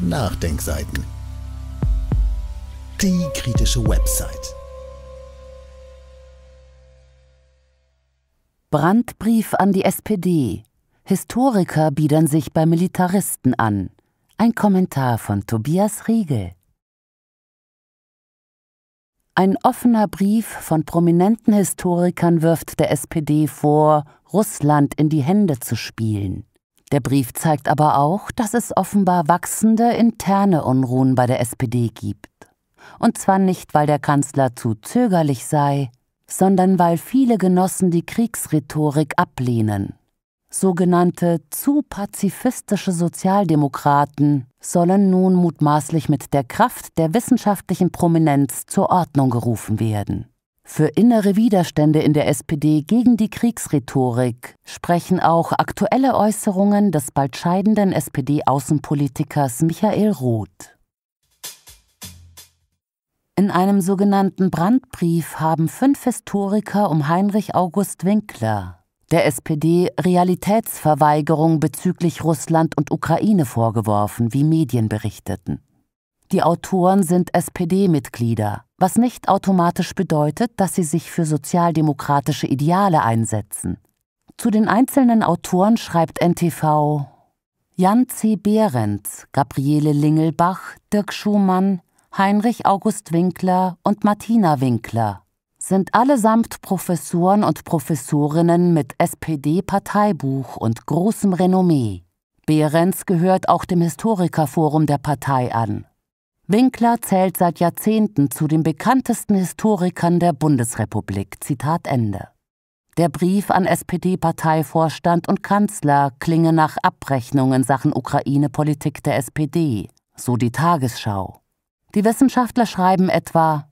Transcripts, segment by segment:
Nachdenkseiten. Die kritische Website. Brandbrief an die SPD. Historiker biedern sich bei Militaristen an. Ein Kommentar von Tobias Riegel. Ein offener Brief von prominenten Historikern wirft der SPD vor, Russland in die Hände zu spielen. Der Brief zeigt aber auch, dass es offenbar wachsende interne Unruhen bei der SPD gibt. Und zwar nicht, weil der Kanzler zu zögerlich sei, sondern weil viele Genossen die Kriegsrhetorik ablehnen. Sogenannte zu pazifistische Sozialdemokraten sollen nun mutmaßlich mit der Kraft der wissenschaftlichen Prominenz zur Ordnung gerufen werden. Für innere Widerstände in der SPD gegen die Kriegsrhetorik sprechen auch aktuelle Äußerungen des bald scheidenden SPD-Außenpolitikers Michael Roth. In einem sogenannten Brandbrief haben fünf Historiker um Heinrich August Winkler der SPD Realitätsverweigerung bezüglich Russland und Ukraine vorgeworfen, wie Medien berichteten. Die Autoren sind SPD-Mitglieder was nicht automatisch bedeutet, dass sie sich für sozialdemokratische Ideale einsetzen. Zu den einzelnen Autoren schreibt NTV Jan C. Behrens, Gabriele Lingelbach, Dirk Schumann, Heinrich August Winkler und Martina Winkler sind allesamt Professoren und Professorinnen mit SPD-Parteibuch und großem Renommee. Behrens gehört auch dem Historikerforum der Partei an. Winkler zählt seit Jahrzehnten zu den bekanntesten Historikern der Bundesrepublik. Zitat Ende. Der Brief an SPD-Parteivorstand und Kanzler klinge nach Abrechnung in Sachen Ukraine-Politik der SPD, so die Tagesschau. Die Wissenschaftler schreiben etwa,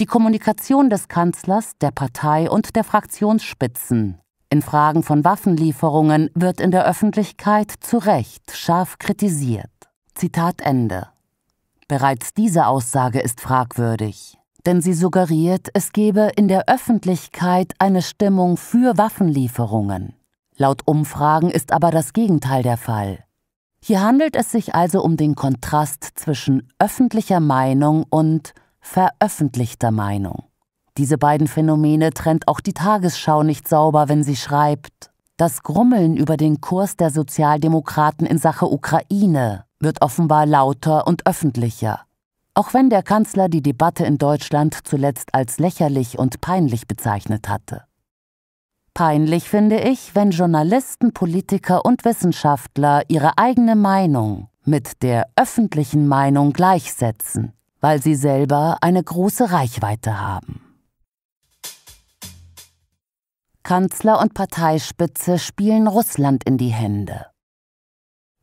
die Kommunikation des Kanzlers, der Partei und der Fraktionsspitzen in Fragen von Waffenlieferungen wird in der Öffentlichkeit zu Recht scharf kritisiert. Zitat Ende. Bereits diese Aussage ist fragwürdig, denn sie suggeriert, es gebe in der Öffentlichkeit eine Stimmung für Waffenlieferungen. Laut Umfragen ist aber das Gegenteil der Fall. Hier handelt es sich also um den Kontrast zwischen öffentlicher Meinung und veröffentlichter Meinung. Diese beiden Phänomene trennt auch die Tagesschau nicht sauber, wenn sie schreibt, das Grummeln über den Kurs der Sozialdemokraten in Sache Ukraine wird offenbar lauter und öffentlicher. Auch wenn der Kanzler die Debatte in Deutschland zuletzt als lächerlich und peinlich bezeichnet hatte. Peinlich finde ich, wenn Journalisten, Politiker und Wissenschaftler ihre eigene Meinung mit der öffentlichen Meinung gleichsetzen, weil sie selber eine große Reichweite haben. Kanzler und Parteispitze spielen Russland in die Hände.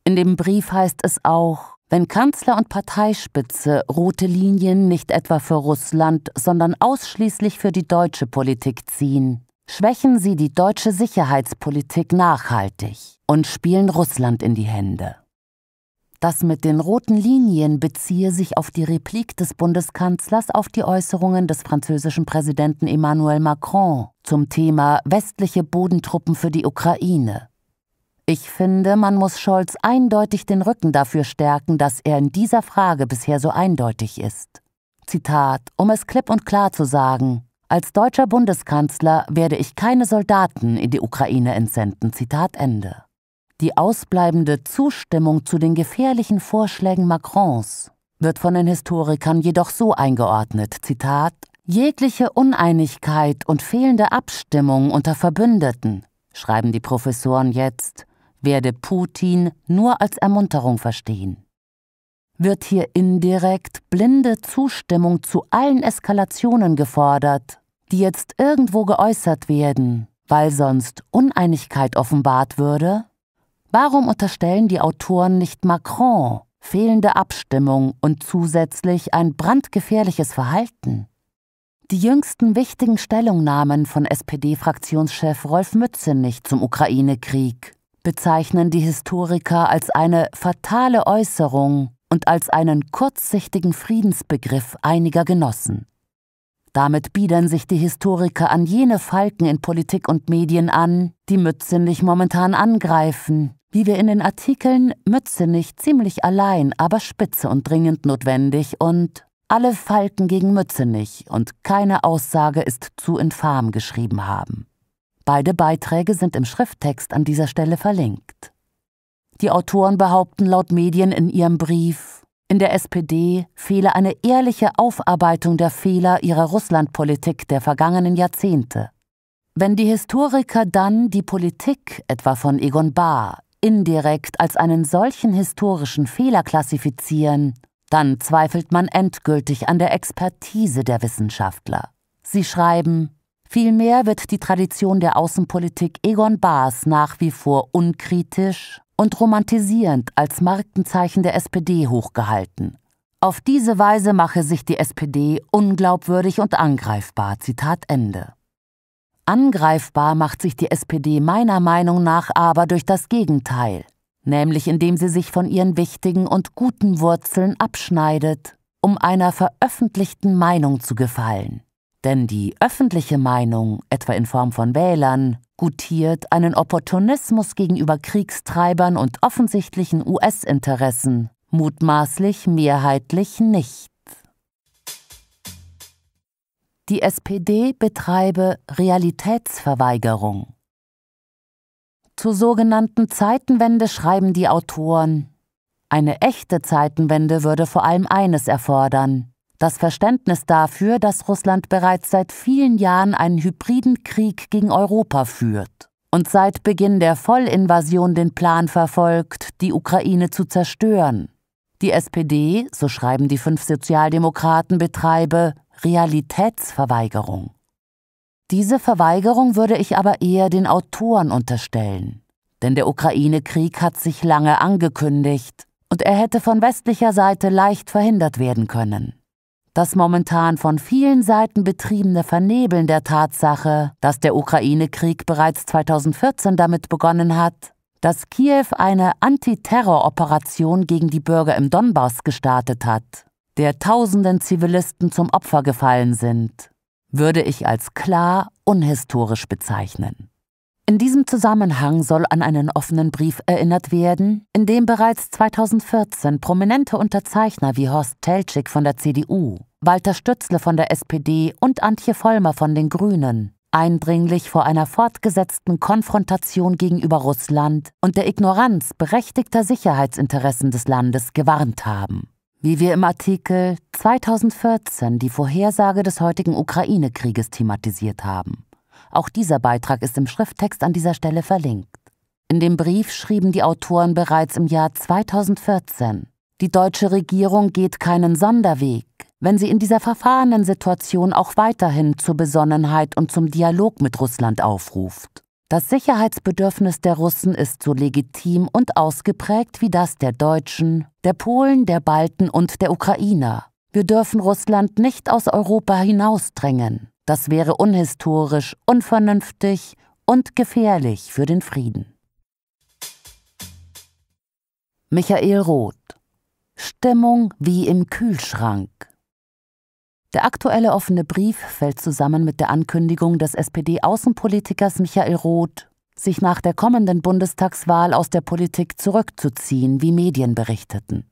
In dem Brief heißt es auch, wenn Kanzler und Parteispitze rote Linien nicht etwa für Russland, sondern ausschließlich für die deutsche Politik ziehen, schwächen sie die deutsche Sicherheitspolitik nachhaltig und spielen Russland in die Hände. Das mit den roten Linien beziehe sich auf die Replik des Bundeskanzlers auf die Äußerungen des französischen Präsidenten Emmanuel Macron zum Thema westliche Bodentruppen für die Ukraine ich finde, man muss Scholz eindeutig den Rücken dafür stärken, dass er in dieser Frage bisher so eindeutig ist. Zitat, um es klipp und klar zu sagen, als deutscher Bundeskanzler werde ich keine Soldaten in die Ukraine entsenden. Zitat Ende. Die ausbleibende Zustimmung zu den gefährlichen Vorschlägen Macrons wird von den Historikern jedoch so eingeordnet. Zitat, jegliche Uneinigkeit und fehlende Abstimmung unter Verbündeten, schreiben die Professoren jetzt, werde Putin nur als Ermunterung verstehen. Wird hier indirekt blinde Zustimmung zu allen Eskalationen gefordert, die jetzt irgendwo geäußert werden, weil sonst Uneinigkeit offenbart würde? Warum unterstellen die Autoren nicht Macron fehlende Abstimmung und zusätzlich ein brandgefährliches Verhalten? Die jüngsten wichtigen Stellungnahmen von SPD-Fraktionschef Rolf Mützenich zum Ukraine-Krieg bezeichnen die Historiker als eine fatale Äußerung und als einen kurzsichtigen Friedensbegriff einiger Genossen. Damit biedern sich die Historiker an jene Falken in Politik und Medien an, die Mützenich momentan angreifen, wie wir in den Artikeln Mützenich ziemlich allein, aber spitze und dringend notwendig und alle Falken gegen Mützenich und keine Aussage ist zu infam geschrieben haben. Beide Beiträge sind im Schrifttext an dieser Stelle verlinkt. Die Autoren behaupten laut Medien in ihrem Brief, in der SPD fehle eine ehrliche Aufarbeitung der Fehler ihrer Russlandpolitik der vergangenen Jahrzehnte. Wenn die Historiker dann die Politik, etwa von Egon Bahr, indirekt als einen solchen historischen Fehler klassifizieren, dann zweifelt man endgültig an der Expertise der Wissenschaftler. Sie schreiben, Vielmehr wird die Tradition der Außenpolitik Egon Baas nach wie vor unkritisch und romantisierend als Markenzeichen der SPD hochgehalten. Auf diese Weise mache sich die SPD unglaubwürdig und angreifbar. Zitat Ende. Angreifbar macht sich die SPD meiner Meinung nach aber durch das Gegenteil, nämlich indem sie sich von ihren wichtigen und guten Wurzeln abschneidet, um einer veröffentlichten Meinung zu gefallen. Denn die öffentliche Meinung, etwa in Form von Wählern, gutiert einen Opportunismus gegenüber Kriegstreibern und offensichtlichen US-Interessen, mutmaßlich mehrheitlich nicht. Die SPD betreibe Realitätsverweigerung. Zur sogenannten Zeitenwende schreiben die Autoren, eine echte Zeitenwende würde vor allem eines erfordern, das Verständnis dafür, dass Russland bereits seit vielen Jahren einen hybriden Krieg gegen Europa führt und seit Beginn der Vollinvasion den Plan verfolgt, die Ukraine zu zerstören. Die SPD, so schreiben die fünf Sozialdemokraten, betreibe Realitätsverweigerung. Diese Verweigerung würde ich aber eher den Autoren unterstellen. Denn der Ukraine-Krieg hat sich lange angekündigt und er hätte von westlicher Seite leicht verhindert werden können. Das momentan von vielen Seiten betriebene Vernebeln der Tatsache, dass der Ukraine-Krieg bereits 2014 damit begonnen hat, dass Kiew eine Antiterroroperation gegen die Bürger im Donbass gestartet hat, der tausenden Zivilisten zum Opfer gefallen sind, würde ich als klar unhistorisch bezeichnen. In diesem Zusammenhang soll an einen offenen Brief erinnert werden, in dem bereits 2014 prominente Unterzeichner wie Horst Teltschik von der CDU, Walter Stützle von der SPD und Antje Vollmer von den Grünen eindringlich vor einer fortgesetzten Konfrontation gegenüber Russland und der Ignoranz berechtigter Sicherheitsinteressen des Landes gewarnt haben. Wie wir im Artikel 2014 die Vorhersage des heutigen Ukraine-Krieges thematisiert haben. Auch dieser Beitrag ist im Schrifttext an dieser Stelle verlinkt. In dem Brief schrieben die Autoren bereits im Jahr 2014, die deutsche Regierung geht keinen Sonderweg, wenn sie in dieser verfahrenen Situation auch weiterhin zur Besonnenheit und zum Dialog mit Russland aufruft. Das Sicherheitsbedürfnis der Russen ist so legitim und ausgeprägt wie das der Deutschen, der Polen, der Balten und der Ukrainer. Wir dürfen Russland nicht aus Europa hinausdrängen. Das wäre unhistorisch, unvernünftig und gefährlich für den Frieden. Michael Roth Stimmung wie im Kühlschrank. Der aktuelle offene Brief fällt zusammen mit der Ankündigung des SPD-Außenpolitikers Michael Roth, sich nach der kommenden Bundestagswahl aus der Politik zurückzuziehen, wie Medien berichteten.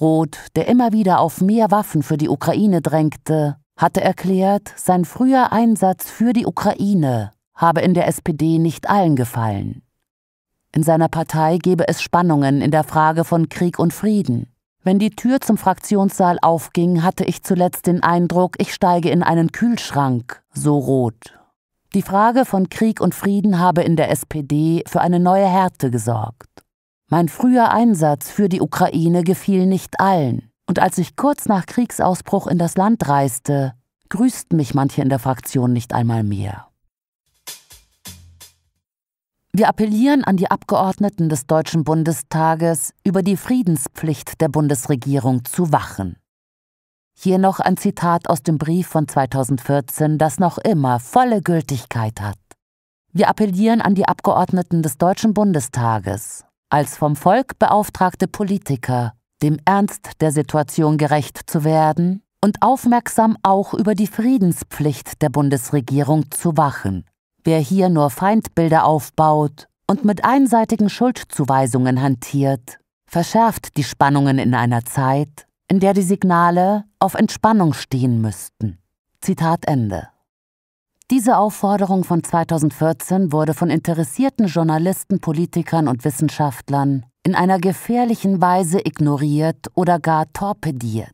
Roth, der immer wieder auf mehr Waffen für die Ukraine drängte, hatte erklärt, sein früher Einsatz für die Ukraine habe in der SPD nicht allen gefallen. In seiner Partei gebe es Spannungen in der Frage von Krieg und Frieden. Wenn die Tür zum Fraktionssaal aufging, hatte ich zuletzt den Eindruck, ich steige in einen Kühlschrank, so rot. Die Frage von Krieg und Frieden habe in der SPD für eine neue Härte gesorgt. Mein früher Einsatz für die Ukraine gefiel nicht allen. Und als ich kurz nach Kriegsausbruch in das Land reiste, grüßten mich manche in der Fraktion nicht einmal mehr. Wir appellieren an die Abgeordneten des Deutschen Bundestages, über die Friedenspflicht der Bundesregierung zu wachen. Hier noch ein Zitat aus dem Brief von 2014, das noch immer volle Gültigkeit hat. Wir appellieren an die Abgeordneten des Deutschen Bundestages, als vom Volk beauftragte Politiker, dem Ernst der Situation gerecht zu werden und aufmerksam auch über die Friedenspflicht der Bundesregierung zu wachen. Wer hier nur Feindbilder aufbaut und mit einseitigen Schuldzuweisungen hantiert, verschärft die Spannungen in einer Zeit, in der die Signale auf Entspannung stehen müssten. Zitat Ende. Diese Aufforderung von 2014 wurde von interessierten Journalisten, Politikern und Wissenschaftlern in einer gefährlichen Weise ignoriert oder gar torpediert.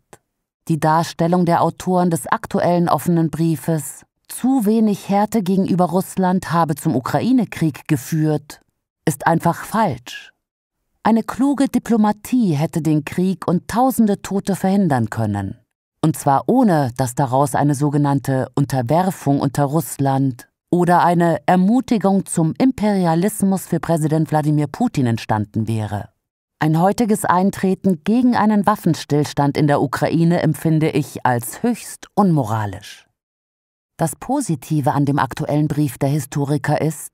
Die Darstellung der Autoren des aktuellen offenen Briefes, zu wenig Härte gegenüber Russland habe zum Ukraine-Krieg geführt, ist einfach falsch. Eine kluge Diplomatie hätte den Krieg und tausende Tote verhindern können. Und zwar ohne, dass daraus eine sogenannte Unterwerfung unter Russland oder eine Ermutigung zum Imperialismus für Präsident Wladimir Putin entstanden wäre. Ein heutiges Eintreten gegen einen Waffenstillstand in der Ukraine empfinde ich als höchst unmoralisch. Das Positive an dem aktuellen Brief der Historiker ist,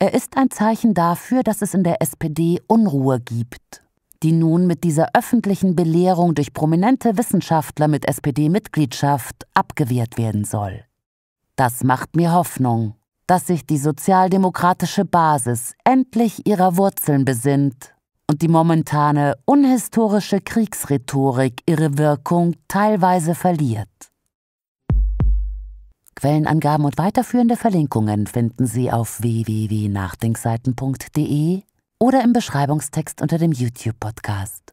er ist ein Zeichen dafür, dass es in der SPD Unruhe gibt, die nun mit dieser öffentlichen Belehrung durch prominente Wissenschaftler mit SPD-Mitgliedschaft abgewehrt werden soll. Das macht mir Hoffnung, dass sich die sozialdemokratische Basis endlich ihrer Wurzeln besinnt und die momentane unhistorische Kriegsrhetorik ihre Wirkung teilweise verliert. Quellenangaben und weiterführende Verlinkungen finden Sie auf www.nachdenkseiten.de oder im Beschreibungstext unter dem YouTube-Podcast.